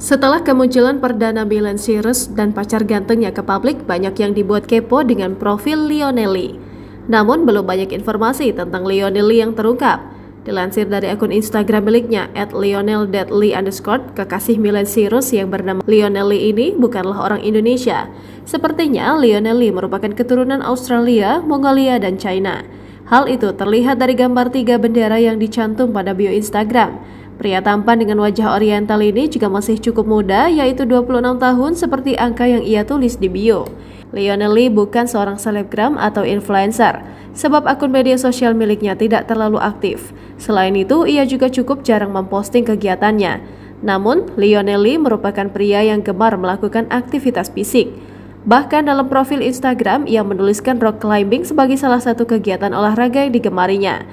Setelah kemunculan perdana Milan Cyrus dan pacar gantengnya ke publik, banyak yang dibuat kepo dengan profil Lionelli. Namun belum banyak informasi tentang Lionelli yang terungkap. Dilansir dari akun Instagram miliknya, at kekasih Milan Cyrus yang bernama Lionelli ini bukanlah orang Indonesia. Sepertinya Lionelli merupakan keturunan Australia, Mongolia, dan China. Hal itu terlihat dari gambar tiga bendera yang dicantum pada bio Instagram. Pria tampan dengan wajah oriental ini juga masih cukup muda, yaitu 26 tahun seperti angka yang ia tulis di bio. Lionel Lee bukan seorang selebgram atau influencer, sebab akun media sosial miliknya tidak terlalu aktif. Selain itu, ia juga cukup jarang memposting kegiatannya. Namun, Lionel Lee merupakan pria yang gemar melakukan aktivitas fisik. Bahkan dalam profil Instagram, ia menuliskan rock climbing sebagai salah satu kegiatan olahraga yang digemarinya.